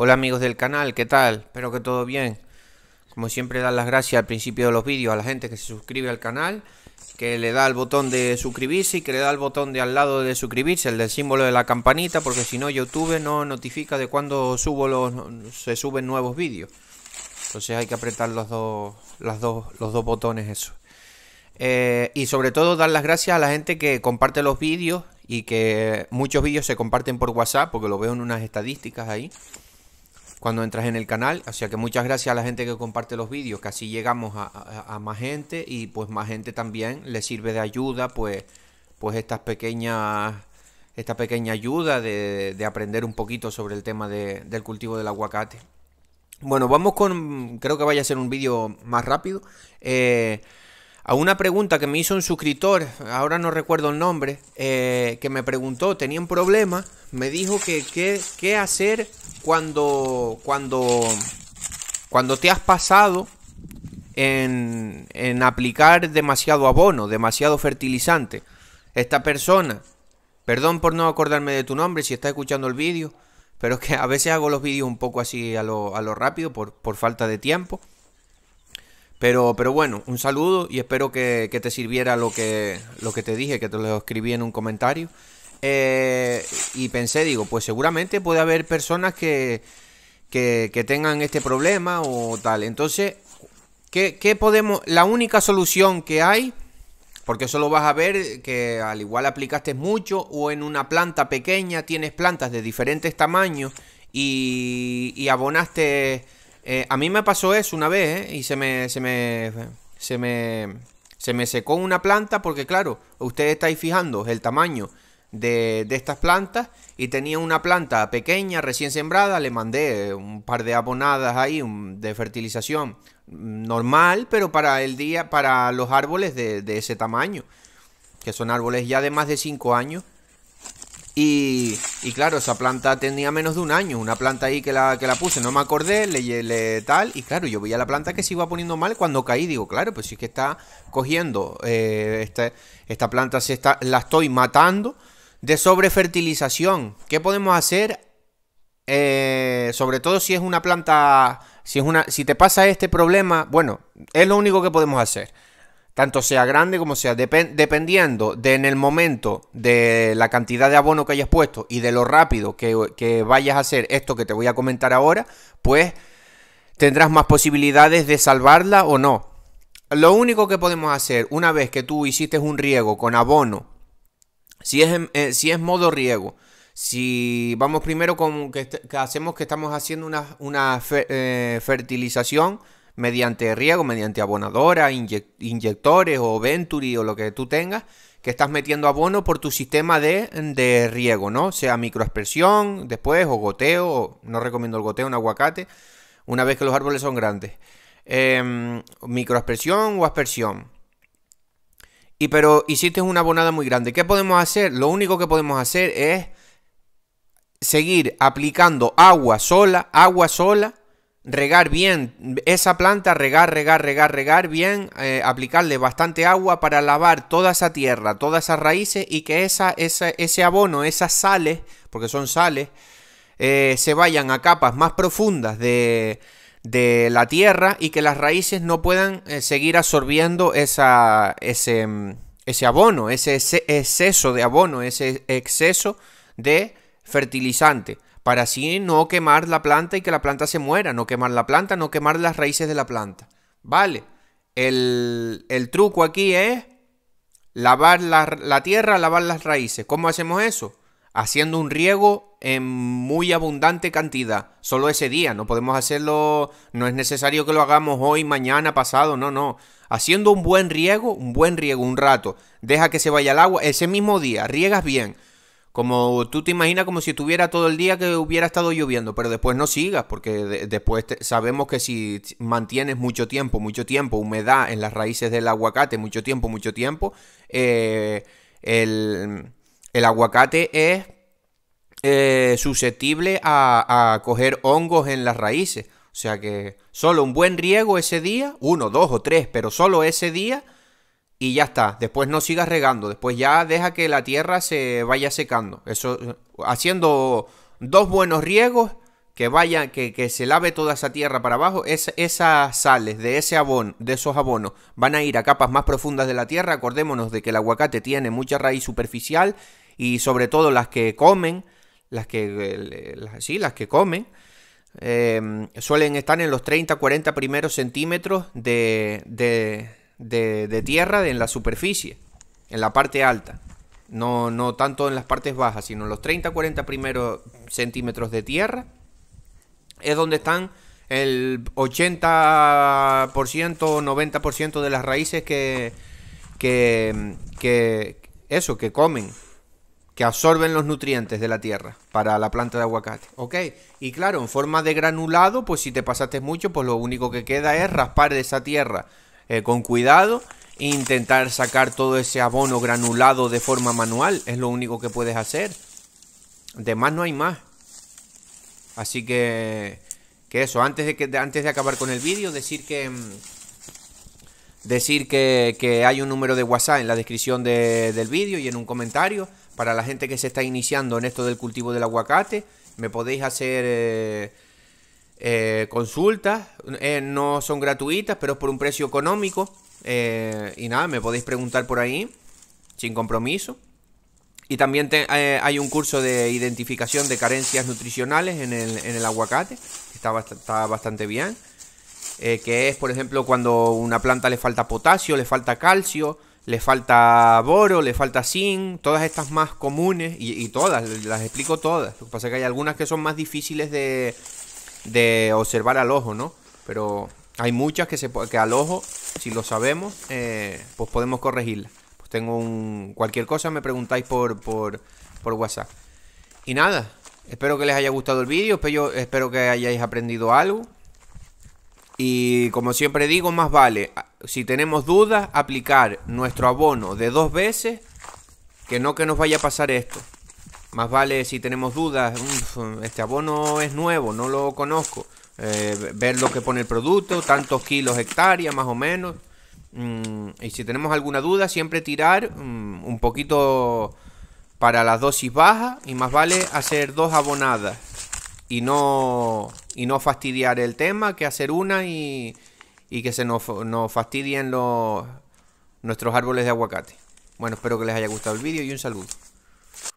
Hola amigos del canal, ¿qué tal? Espero que todo bien. Como siempre dar las gracias al principio de los vídeos a la gente que se suscribe al canal, que le da el botón de suscribirse y que le da el botón de al lado de suscribirse, el del símbolo de la campanita, porque si no YouTube no notifica de cuando subo los, se suben nuevos vídeos. Entonces hay que apretar los dos, las dos, los dos botones eso. Eh, y sobre todo dar las gracias a la gente que comparte los vídeos y que muchos vídeos se comparten por WhatsApp, porque lo veo en unas estadísticas ahí cuando entras en el canal. así que muchas gracias a la gente que comparte los vídeos, que así llegamos a, más gente y pues más gente también le sirve de ayuda, pues, pues estas pequeñas, esta pequeña ayuda de, aprender un poquito sobre el tema del cultivo del aguacate. Bueno, vamos con, creo que vaya a ser un vídeo más rápido. Eh, a una pregunta que me hizo un suscriptor, ahora no recuerdo el nombre, eh, que me preguntó, tenía un problema, me dijo que qué hacer cuando, cuando, cuando te has pasado en, en aplicar demasiado abono, demasiado fertilizante. Esta persona, perdón por no acordarme de tu nombre si está escuchando el vídeo, pero es que a veces hago los vídeos un poco así a lo, a lo rápido por, por falta de tiempo. Pero, pero bueno, un saludo y espero que, te sirviera lo que, lo que te dije, que te lo escribí en un comentario. Eh, y pensé, digo, pues seguramente puede haber personas que, que, tengan este problema o tal. Entonces, ¿qué, podemos? La única solución que hay, porque eso lo vas a ver, que al igual aplicaste mucho o en una planta pequeña, tienes plantas de diferentes tamaños y abonaste eh, a mí me pasó eso una vez, ¿eh? Y se me, se me, se me, secó una planta porque, claro, ustedes estáis fijando el tamaño de, estas plantas y tenía una planta pequeña, recién sembrada, le mandé un par de abonadas ahí de fertilización normal, pero para el día, para los árboles de, de ese tamaño, que son árboles ya de más de 5 años. Y, claro, esa planta tenía menos de un año, una planta ahí que la, que la puse, no me acordé, le, tal, y claro, yo veía la planta que se iba poniendo mal cuando caí, digo, claro, pues sí es que está cogiendo, eh, este, esta, planta está, la estoy matando de sobrefertilización. ¿Qué podemos hacer? Eh, sobre todo si es una planta, si es una, si te pasa este problema, bueno, es lo único que podemos hacer tanto sea grande como sea, dependiendo de en el momento de la cantidad de abono que hayas puesto y de lo rápido que, vayas a hacer esto que te voy a comentar ahora, pues tendrás más posibilidades de salvarla o no. Lo único que podemos hacer una vez que tú hiciste un riego con abono, si es, eh, si es modo riego, si vamos primero con que, hacemos que estamos haciendo una, eh, fertilización, mediante riego, mediante abonadora, inyectores o Venturi o lo que tú tengas, que estás metiendo abono por tu sistema de, riego, ¿no? Sea microexpresión, después, o goteo, no recomiendo el goteo en aguacate, una vez que los árboles son grandes. Em, microexpresión microaspersión o aspersión. Y pero hiciste una abonada muy grande. ¿Qué podemos hacer? Lo único que podemos hacer es seguir aplicando agua sola, agua sola, regar bien esa planta, regar, regar, regar, regar bien, eh, aplicarle bastante agua para lavar toda esa tierra, todas esas raíces y que esa, ese abono, esas sales, porque son sales, eh, se vayan a capas más profundas de, de, la tierra y que las raíces no puedan eh, seguir absorbiendo esa, ese, mm, ese abono, ese exceso de abono, ese exceso de fertilizante para así no quemar la planta y que la planta se muera, no quemar la planta, no quemar las raíces de la planta. Vale, el, truco aquí es lavar la, la, tierra, lavar las raíces. ¿Cómo hacemos eso? Haciendo un riego en muy abundante cantidad, solo ese día, no podemos hacerlo, no es necesario que lo hagamos hoy, mañana, pasado, no, no. Haciendo un buen riego, un buen riego, un rato, deja que se vaya el agua, ese mismo día, riegas bien, como tú te imaginas como si estuviera todo el día que hubiera estado lloviendo, pero después no sigas, porque después sabemos que si mantienes mucho tiempo, mucho tiempo, humedad en las raíces del aguacate, mucho tiempo, mucho tiempo, eh, el, aguacate es eh, susceptible a, a coger hongos en las raíces. O sea que solo un buen riego ese día, uno, dos o tres, pero solo ese día y ya está. Después no sigas regando, después ya deja que la tierra se vaya secando. Eso, haciendo dos buenos riegos, que vaya, que, se lave toda esa tierra para abajo, es, esas sales de ese abono, de esos abonos, van a ir a capas más profundas de la tierra. Acordémonos de que el aguacate tiene mucha raíz superficial y sobre todo las que comen, las que, sí, las que comen. Eh, suelen estar en los 30-40 primeros centímetros de, de de, tierra en la superficie, en la parte alta. No, no tanto en las partes bajas, sino en los 30-40 primeros centímetros de tierra es donde están el 80% o 90% de las raíces que, que, eso, que comen, que absorben los nutrientes de la tierra para la planta de aguacate. Ok, y claro, en forma de granulado, pues si te pasaste mucho, pues lo único que queda es raspar de esa tierra eh, con cuidado e intentar sacar todo ese abono granulado de forma manual. Es lo único que puedes hacer. De más no hay más. Así que, que eso, antes de, que, antes de acabar con el vídeo, decir que... Mm, decir que, hay un número de WhatsApp en la descripción del vídeo y en un comentario para la gente que se está iniciando en esto del cultivo del aguacate. Me podéis hacer... Eh, eh, consultas eh, no son gratuitas, pero es por un precio económico. Eh, y nada, me podéis preguntar por ahí, sin compromiso. Y también hay un curso de identificación de carencias nutricionales en el, aguacate, está, bastante bien. que es, por ejemplo, cuando una planta le falta potasio, le falta calcio, le falta boro, le falta zinc, todas estas más comunes, y, y todas, las explico todas. Lo que pasa es que hay algunas que son más difíciles de, de observar al ojo, ¿no? Pero hay muchas que, se, que al ojo, si lo sabemos, eh, pues podemos corregirlas. Pues tengo un... Cualquier cosa me preguntáis por, por, WhatsApp. Y nada, espero que les haya gustado el vídeo, espero que hayáis aprendido algo. Y como siempre digo, más vale, si tenemos dudas, aplicar nuestro abono de dos veces, que no que nos vaya a pasar esto. Más vale si tenemos dudas, este abono es nuevo, no lo conozco. Eh, ver lo que pone el producto, tantos kilos, hectáreas más o menos. Mm, y si tenemos alguna duda, siempre tirar mm, un poquito para las dosis bajas y más vale hacer dos abonadas y no, y no fastidiar el tema que hacer una y, que se nos, fastidien los, nuestros árboles de aguacate. Bueno, espero que les haya gustado el vídeo y un saludo.